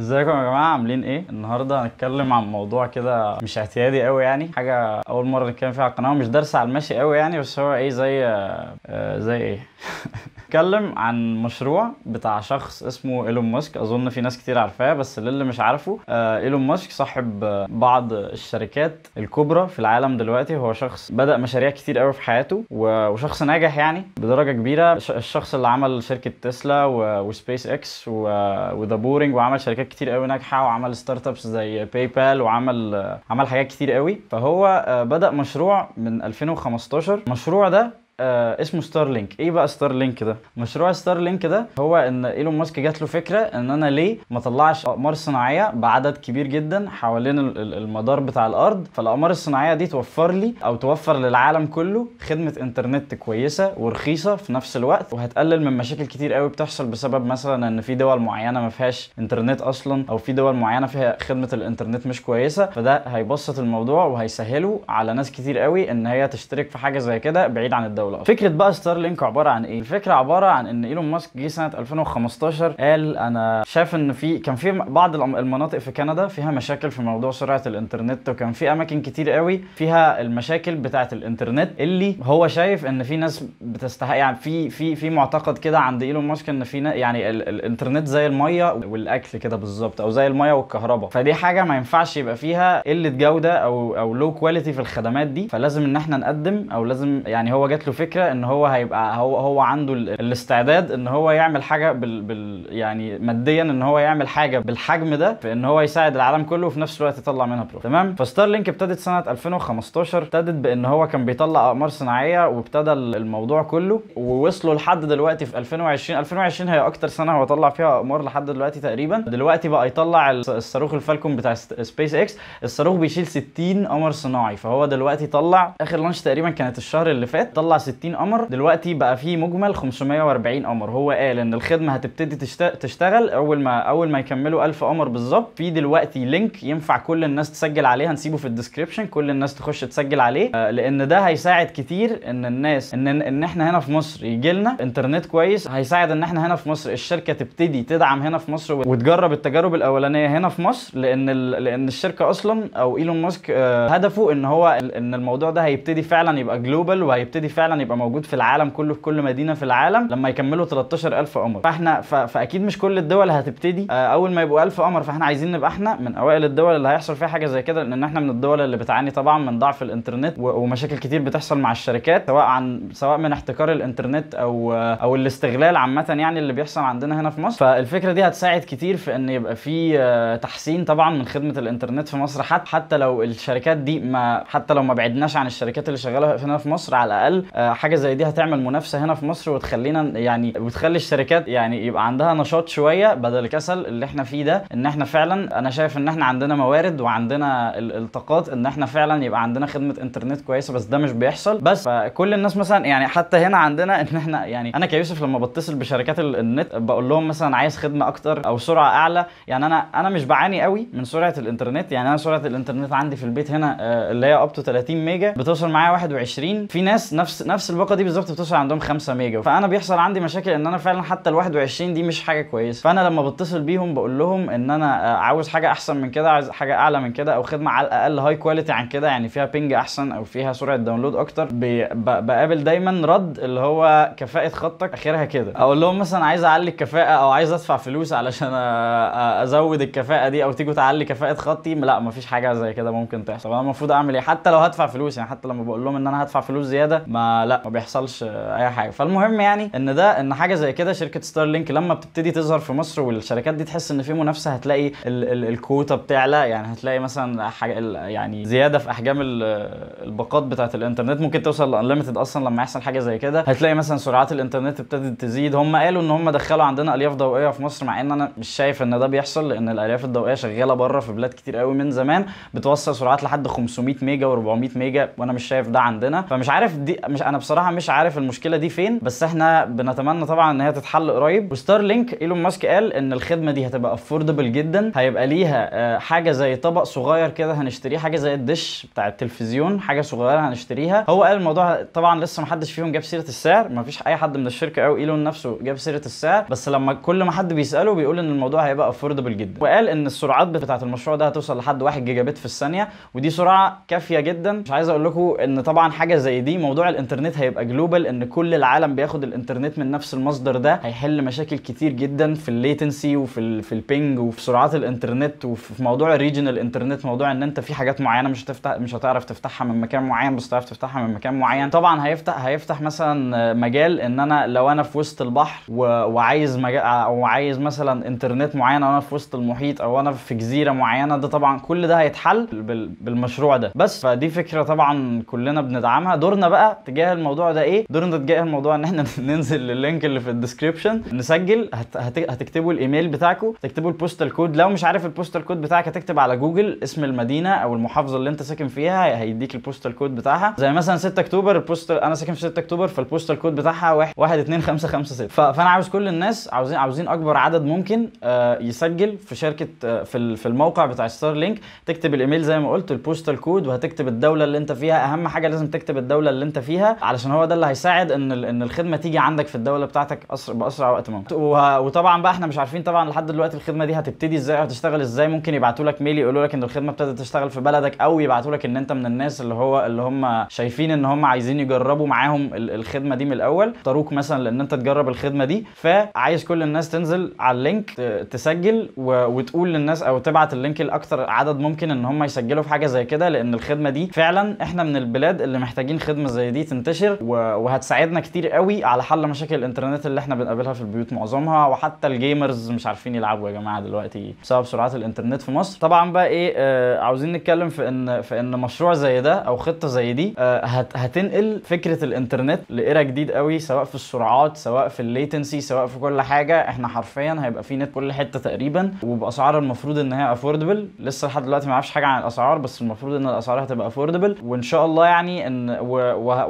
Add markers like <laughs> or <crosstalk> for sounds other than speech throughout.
ازيكم يا جماعه عاملين ايه النهارده هنتكلم عن موضوع كده مش اعتيادي قوي يعني حاجه اول مره نتكلم فيها على القناه ومش درس على المشي قوي يعني بس هو ايه زي آه زي ايه <laughs> نتكلم عن مشروع بتاع شخص اسمه ايلون ماسك اظن في ناس كتير عارفاه بس للي مش عارفه آه ايلون ماسك صاحب آه، بعض الشركات الكبرى في العالم دلوقتي هو شخص بدا مشاريع كتير قوي في حياته وشخص ناجح يعني بدرجه كبيره الشخص اللي عمل شركه تسلا وسبيس اكس وذا بورنج وعمل شركات شركات كتير قوي ناجحه وعمل ستارت ابس زي باي بال وعمل عمل حاجات كتير قوي فهو آه، بدا مشروع من 2015 المشروع ده آه اسمه ستارلينك ايه بقى ستارلينك ده مشروع ستارلينك ده هو ان ايلون ماسك جات له فكره ان انا ليه ما اطلعش اقمار صناعيه بعدد كبير جدا حوالين المدار بتاع الارض فالاقمار الصناعيه دي توفر لي او توفر للعالم كله خدمه انترنت كويسه ورخيصه في نفس الوقت وهتقلل من مشاكل كتير قوي بتحصل بسبب مثلا ان في دول معينه ما فيهاش انترنت اصلا او في دول معينه فيها خدمه الانترنت مش كويسه فده هيبسط الموضوع وهيسهله على ناس كتير قوي ان هي تشترك في حاجه زي كده بعيد عن الدول دوله أصلاً. فكره بقى ستار لينك عباره عن ايه الفكره عباره عن ان ايلون ماسك جه سنه 2015 قال انا شايف ان في كان في بعض المناطق في كندا فيها مشاكل في موضوع سرعه الانترنت وكان في اماكن كتير قوي فيها المشاكل بتاعه الانترنت اللي هو شايف ان في ناس بتستحق يعني في في في معتقد كده عند ايلون ماسك ان في يعني ال الانترنت زي الميه والاكل كده بالظبط او زي الميه والكهرباء فدي حاجه ما ينفعش يبقى فيها قله جوده او او لو كواليتي في الخدمات دي فلازم ان احنا نقدم او لازم يعني هو جات له عنده فكره ان هو هيبقى هو هو عنده الاستعداد ان هو يعمل حاجه بال, بال يعني ماديا ان هو يعمل حاجه بالحجم ده في ان هو يساعد العالم كله وفي نفس الوقت يطلع منها بروف تمام فستارلينك ابتدت سنه 2015 ابتدت بان هو كان بيطلع اقمار صناعيه وابتدى الموضوع كله ووصلوا لحد دلوقتي في 2020 2020 هي اكتر سنه هو طلع فيها اقمار لحد دلوقتي تقريبا دلوقتي بقى يطلع الصاروخ الفالكون بتاع سبيس اكس الصاروخ بيشيل 60 قمر صناعي فهو دلوقتي طلع اخر لانش تقريبا كانت الشهر اللي فات طلع 460 قمر دلوقتي بقى فيه مجمل 540 قمر هو قال ان الخدمه هتبتدي تشتغل اول ما اول ما يكملوا 1000 قمر بالظبط في دلوقتي لينك ينفع كل الناس تسجل عليه هنسيبه في الديسكربشن كل الناس تخش تسجل عليه آه لان ده هيساعد كتير ان الناس ان ان احنا هنا في مصر يجي لنا انترنت كويس هيساعد ان احنا هنا في مصر الشركه تبتدي تدعم هنا في مصر وتجرب التجارب الاولانيه هنا في مصر لان لان الشركه اصلا او ايلون ماسك آه هدفه ان هو ان الموضوع ده هيبتدي فعلا يبقى جلوبال وهيبتدي فعلا فعلا يبقى موجود في العالم كله في كل مدينه في العالم لما يكملوا 13000 قمر فاحنا فاكيد مش كل الدول هتبتدي آه، اول ما يبقوا 1000 قمر فاحنا عايزين نبقى احنا من اوائل الدول اللي هيحصل فيها حاجه زي كده لان احنا من الدول اللي بتعاني طبعا من ضعف الانترنت ومشاكل كتير بتحصل مع الشركات سواء عن سواء من احتكار الانترنت او آه، او الاستغلال عامه يعني اللي بيحصل عندنا هنا في مصر فالفكره دي هتساعد كتير في ان يبقى في آه، تحسين طبعا من خدمه الانترنت في مصر حتى حتى لو الشركات دي ما حتى لو ما بعدناش عن الشركات اللي شغاله هنا في مصر على الاقل آه، حاجه زي دي هتعمل منافسه هنا في مصر وتخلينا يعني وتخلي الشركات يعني يبقى عندها نشاط شويه بدل الكسل اللي احنا فيه ده ان احنا فعلا انا شايف ان احنا عندنا موارد وعندنا الطاقات ان احنا فعلا يبقى عندنا خدمه انترنت كويسه بس ده مش بيحصل بس فكل الناس مثلا يعني حتى هنا عندنا ان احنا يعني انا كيوسف لما بتصل بشركات النت بقول لهم مثلا عايز خدمه اكتر او سرعه اعلى يعني انا انا مش بعاني قوي من سرعه الانترنت يعني انا سرعه الانترنت عندي في البيت هنا آه، اللي هي اب تو 30 ميجا بتوصل معايا 21 في ناس نفس نفس الباقه دي بالظبط بتوصل عندهم 5 ميجا فانا بيحصل عندي مشاكل ان انا فعلا حتى ال 21 دي مش حاجه كويسه فانا لما بتصل بيهم بقول لهم ان انا آه، عاوز حاجه احسن من كده عايز حاجه اعلى من كده او خدمه على الاقل هاي كواليتي عن كده يعني فيها بينج احسن او فيها سرعه داونلود اكتر بقابل دايما رد اللي هو كفاءه خطك اخرها كده اقول لهم مثلا عايز اعلي الكفاءه او عايز ادفع فلوس علشان آه، آه، ازود الكفاءه دي او تيجوا تعلي كفاءه خطي لا مفيش حاجه زي كده ممكن تحصل انا المفروض اعمل ايه حتى لو هدفع فلوس يعني حتى لما بقول لهم ان انا هدفع فلوس زياده ما لا ما بيحصلش اي حاجه فالمهم يعني ان ده ان حاجه زي كده شركه ستارلينك لما بتبتدي تظهر في مصر والشركات دي تحس ان في منافسه هتلاقي ال ال الكوتا بتعلى يعني هتلاقي مثلا حاجة يعني زياده في احجام الباقات بتاعه الانترنت ممكن توصل لانليمتد اصلا لما يحصل حاجه زي كده هتلاقي مثلا سرعات الانترنت ابتدت تزيد هم قالوا ان هم دخلوا عندنا الياف ضوئيه في مصر مع ان انا مش شايف ان ده بيحصل لان الالياف الضوئيه شغاله بره في بلاد كتير قوي من زمان بتوصل سرعات لحد 500 ميجا و400 ميجا وانا مش شايف ده عندنا فمش عارف دي مش انا بصراحه مش عارف المشكله دي فين بس احنا بنتمنى طبعا ان هي تتحل قريب وستار لينك ايلون ماسك قال ان الخدمه دي هتبقى افوردبل جدا هيبقى ليها آه، حاجه زي طبق صغير كده هنشتريه حاجه زي الدش بتاع التلفزيون حاجه صغيره هنشتريها هو قال الموضوع طبعا لسه محدش فيهم جاب سيره السعر مفيش اي حد من الشركه او ايلون نفسه جاب سيره السعر بس لما كل ما حد بيساله بيقول ان الموضوع هيبقى افوردبل جدا وقال ان السرعات بتاعه المشروع ده هتوصل لحد 1 جيجا بت في الثانيه ودي سرعه كافيه جدا مش عايز اقول لكم ان طبعا حاجه زي دي موضوع الانترنت الانترنت هيبقى جلوبال ان كل العالم بياخد الانترنت من نفس المصدر ده هيحل مشاكل كتير جدا في الليتنسي وفي الـ في البينج وفي سرعات الانترنت وفي موضوع الريجنال انترنت موضوع ان انت في حاجات معينه مش هتفتح مش هتعرف تفتحها من مكان معين بس تعرف تفتحها من مكان معين طبعا هيفتح هيفتح مثلا مجال ان انا لو انا في وسط البحر و... وعايز مجال او عايز مثلا انترنت معين او انا في وسط المحيط او انا في جزيره معينه ده طبعا كل ده هيتحل بال... بالمشروع ده بس فدي فكره طبعا كلنا بندعمها دورنا بقى تجاه تجاهل الموضوع ده ايه دورنا تجاهل الموضوع ان احنا <laughs> ننزل اللينك اللي في الديسكربشن نسجل هت... هت... هتكتبوا الايميل بتاعكم تكتبوا البوستال كود لو مش عارف البوستال كود بتاعك هتكتب على جوجل اسم المدينه او المحافظه اللي انت ساكن فيها هيديك البوستال كود بتاعها زي مثلا 6 اكتوبر البوستال انا ساكن في 6 اكتوبر فالبوستال كود بتاعها 1 2 5 5 6 ف... فانا عاوز كل الناس عاوزين عاوزين اكبر عدد ممكن آه، يسجل في شركه آه، في في الموقع بتاع ستار لينك تكتب الايميل زي ما قلت البوستال كود وهتكتب الدوله اللي انت فيها اهم حاجه لازم تكتب الدوله اللي انت فيها علشان هو ده اللي هيساعد ان ان الخدمه تيجي عندك في الدوله بتاعتك اسرع باسرع وقت ممكن وطبعا بقى احنا مش عارفين طبعا لحد دلوقتي الخدمه دي هتبتدي ازاي او هتشتغل ازاي ممكن يبعتوا لك ميل يقولوا لك ان الخدمه ابتدت تشتغل في بلدك او يبعتوا لك ان انت من الناس اللي هو اللي هم شايفين ان هم عايزين يجربوا معاهم الخدمه دي من الاول اختاروك مثلا لان انت تجرب الخدمه دي فعايز كل الناس تنزل على اللينك تسجل وتقول للناس او تبعت اللينك لاكثر عدد ممكن ان هم يسجلوا في حاجه زي كده لان الخدمه دي فعلا احنا من البلاد اللي محتاجين خدمه زي دي تنتشر وهتساعدنا كتير قوي على حل مشاكل الانترنت اللي احنا بنقابلها في البيوت معظمها وحتى الجيمرز مش عارفين يلعبوا يا جماعه دلوقتي بسبب سرعات الانترنت في مصر طبعا بقى ايه آه، عاوزين نتكلم في ان في ان مشروع زي ده او خطه زي دي آه، هتنقل فكره الانترنت لايرا جديد قوي سواء في السرعات سواء في الليتنسي سواء في كل حاجه احنا حرفيا هيبقى في نت كل حته تقريبا وباسعار المفروض ان هي افوردبل لسه لحد دلوقتي ما اعرفش حاجه عن الاسعار بس المفروض ان الاسعار هتبقى افوردبل وان شاء الله يعني ان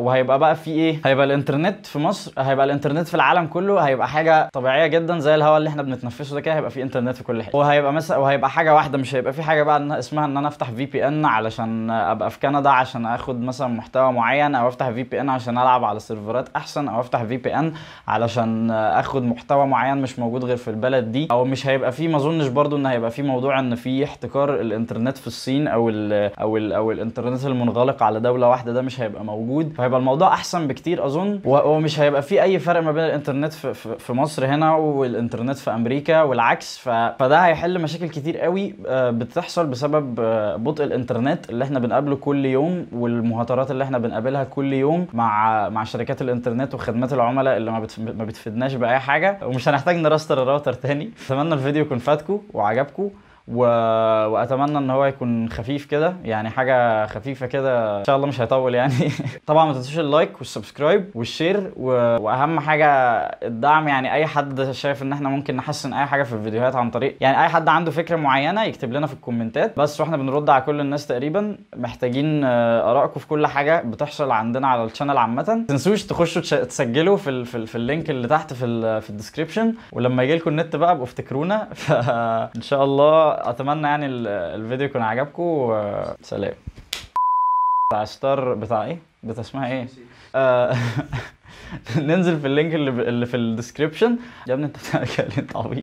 وهي هيبقى بقى في ايه هيبقى الانترنت في مصر هيبقى الانترنت في العالم كله هيبقى حاجه طبيعيه جدا زي الهواء اللي احنا بنتنفسه ده كده هيبقى في انترنت في كل حته وهيبقى مثلا وهيبقى حاجه واحده مش هيبقى في حاجه بقى اسمها ان انا افتح في بي ان علشان ابقى في كندا عشان اخد مثلا محتوى معين او افتح في بي ان عشان العب على سيرفرات احسن او افتح في بي ان علشان اخد محتوى معين مش موجود غير في البلد دي او مش هيبقى في ما اظنش برضو ان هيبقى في موضوع ان في احتكار الانترنت في الصين او الـ او الـ او الانترنت المنغلق على دوله واحده ده مش هيبقى موجود فهيبقى الموضوع احسن بكتير اظن ومش هيبقى في اي فرق ما بين الانترنت في, في مصر هنا والانترنت في امريكا والعكس ف... فده هيحل مشاكل كتير قوي آه، بتحصل بسبب آه، بطء الانترنت اللي احنا بنقابله كل يوم والمهاترات اللي احنا بنقابلها كل يوم مع مع شركات الانترنت وخدمات العملاء اللي ما, بتف... ما بتفيدناش باي حاجه ومش هنحتاج نراستر الراوتر تاني اتمنى الفيديو يكون فاتكم وعجبكم و... واتمنى ان هو يكون خفيف كده يعني حاجه خفيفه كده ان شاء الله مش هيطول يعني <laughs> طبعا ما تنسوش اللايك والسبسكرايب والشير و... واهم حاجه الدعم يعني اي حد شايف ان احنا ممكن نحسن اي حاجه في الفيديوهات عن طريق يعني اي حد عنده فكره معينه يكتب لنا في الكومنتات بس واحنا بنرد على كل الناس تقريبا محتاجين آه، ارائكم في كل حاجه بتحصل عندنا على الشانل عامه ما تنسوش تخشوا تسجلوا في ال... في, ال... في اللينك اللي تحت في ال... في الديسكربشن ولما يجي لكم النت بقى ابقوا افتكرونا <laughs> فان شاء الله اتمنى يعني الفيديو يكون عجبكم وسلام بتاع ستار بتاع ايه بتاع اسمها ايه آه، <laughs> ننزل في اللينك اللي, في الديسكربشن يا ابني انت بتعمل كده انت